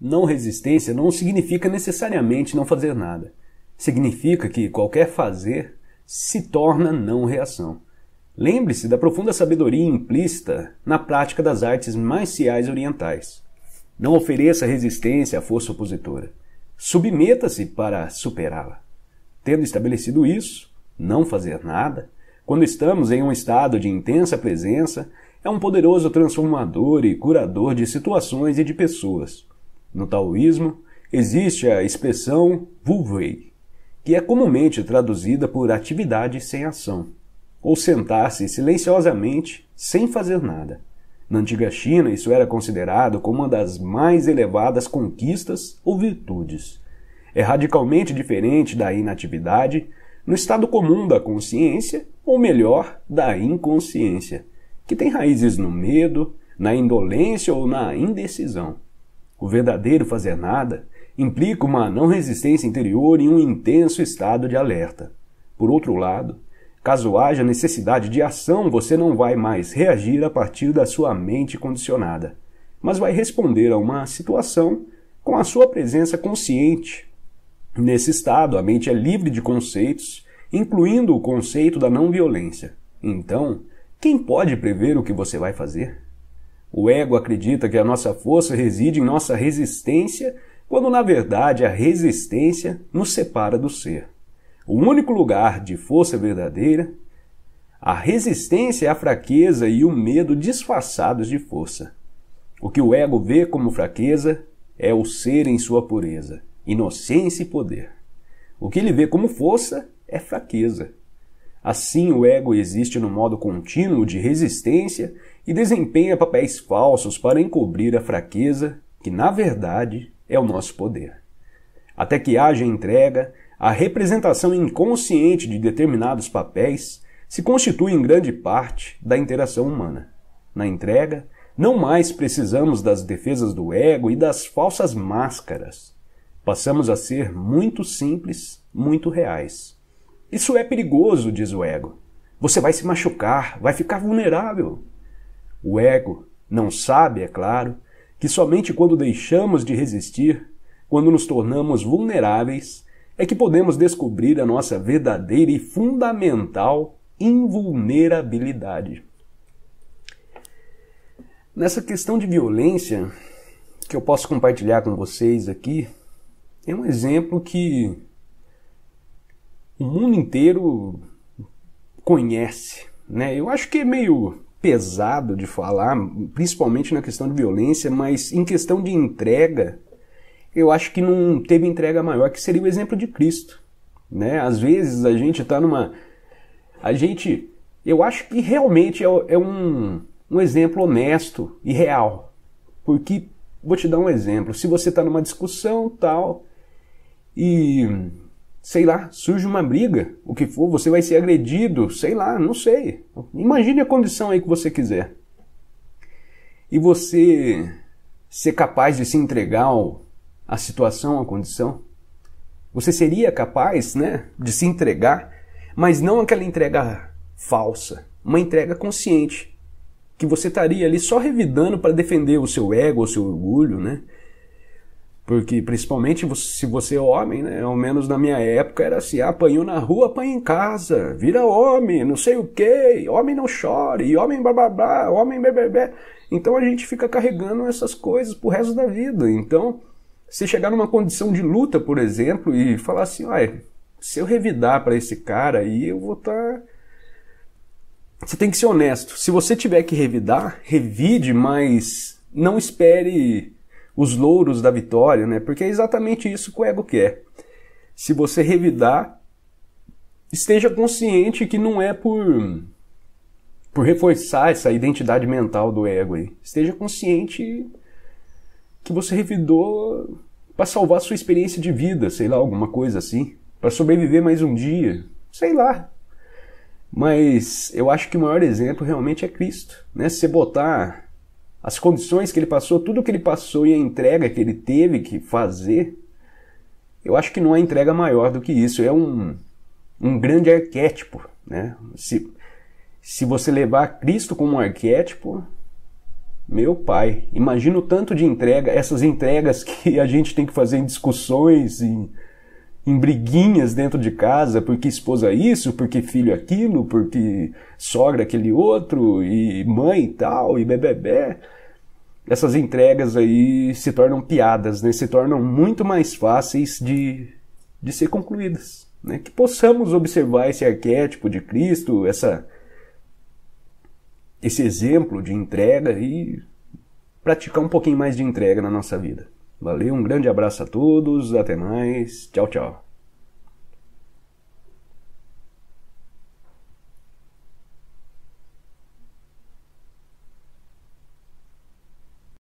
Não resistência não significa necessariamente não fazer nada. Significa que qualquer fazer se torna não reação. Lembre-se da profunda sabedoria implícita na prática das artes marciais orientais. Não ofereça resistência à força opositora. Submeta-se para superá-la. Tendo estabelecido isso, não fazer nada, quando estamos em um estado de intensa presença, é um poderoso transformador e curador de situações e de pessoas. No taoísmo, existe a expressão wei", que é comumente traduzida por atividade sem ação, ou sentar-se silenciosamente sem fazer nada. Na antiga China, isso era considerado como uma das mais elevadas conquistas ou virtudes. É radicalmente diferente da inatividade no estado comum da consciência, ou melhor, da inconsciência, que tem raízes no medo, na indolência ou na indecisão. O verdadeiro fazer nada implica uma não resistência interior e um intenso estado de alerta. Por outro lado, caso haja necessidade de ação, você não vai mais reagir a partir da sua mente condicionada, mas vai responder a uma situação com a sua presença consciente. Nesse estado, a mente é livre de conceitos, incluindo o conceito da não violência. Então, quem pode prever o que você vai fazer? O ego acredita que a nossa força reside em nossa resistência, quando na verdade a resistência nos separa do ser. O único lugar de força verdadeira, a resistência é a fraqueza e o medo disfarçados de força. O que o ego vê como fraqueza é o ser em sua pureza, inocência e poder. O que ele vê como força é fraqueza. Assim, o ego existe no modo contínuo de resistência e desempenha papéis falsos para encobrir a fraqueza, que na verdade é o nosso poder. Até que haja entrega, a representação inconsciente de determinados papéis se constitui em grande parte da interação humana. Na entrega, não mais precisamos das defesas do ego e das falsas máscaras. Passamos a ser muito simples, muito reais. Isso é perigoso, diz o ego. Você vai se machucar, vai ficar vulnerável. O ego não sabe, é claro, que somente quando deixamos de resistir, quando nos tornamos vulneráveis, é que podemos descobrir a nossa verdadeira e fundamental invulnerabilidade. Nessa questão de violência que eu posso compartilhar com vocês aqui, é um exemplo que o mundo inteiro conhece. Né? Eu acho que é meio pesado de falar, principalmente na questão de violência, mas em questão de entrega, eu acho que não teve entrega maior, que seria o exemplo de Cristo. Né? Às vezes a gente está numa. A gente. Eu acho que realmente é, é um, um exemplo honesto e real. Porque, vou te dar um exemplo. Se você está numa discussão tal, e sei lá, surge uma briga, o que for, você vai ser agredido, sei lá, não sei. Imagine a condição aí que você quiser. E você ser capaz de se entregar à situação, à condição? Você seria capaz, né, de se entregar, mas não aquela entrega falsa, uma entrega consciente, que você estaria ali só revidando para defender o seu ego, o seu orgulho, né? Porque, principalmente se você é homem, né? Ao menos na minha época era assim: ah, apanhou na rua, apanha em casa, vira homem, não sei o quê, homem não chore, homem blá, homem bebê. Então a gente fica carregando essas coisas pro resto da vida. Então, se chegar numa condição de luta, por exemplo, e falar assim: olha, se eu revidar para esse cara aí, eu vou estar. Tá... Você tem que ser honesto. Se você tiver que revidar, revide, mas não espere os louros da vitória, né? Porque é exatamente isso que o ego quer. Se você revidar, esteja consciente que não é por por reforçar essa identidade mental do ego aí. Esteja consciente que você revidou para salvar sua experiência de vida, sei lá, alguma coisa assim, para sobreviver mais um dia, sei lá. Mas eu acho que o maior exemplo realmente é Cristo, né? Se você botar as condições que ele passou, tudo que ele passou e a entrega que ele teve que fazer, eu acho que não há entrega maior do que isso. É um, um grande arquétipo. Né? Se, se você levar Cristo como um arquétipo, meu pai, imagina o tanto de entrega, essas entregas que a gente tem que fazer em discussões, em em briguinhas dentro de casa, porque esposa isso, porque filho aquilo, porque sogra aquele outro, e mãe tal, e bebê Essas entregas aí se tornam piadas, né? se tornam muito mais fáceis de, de ser concluídas. Né? Que possamos observar esse arquétipo de Cristo, essa, esse exemplo de entrega e praticar um pouquinho mais de entrega na nossa vida. Valeu, um grande abraço a todos, até mais, tchau, tchau.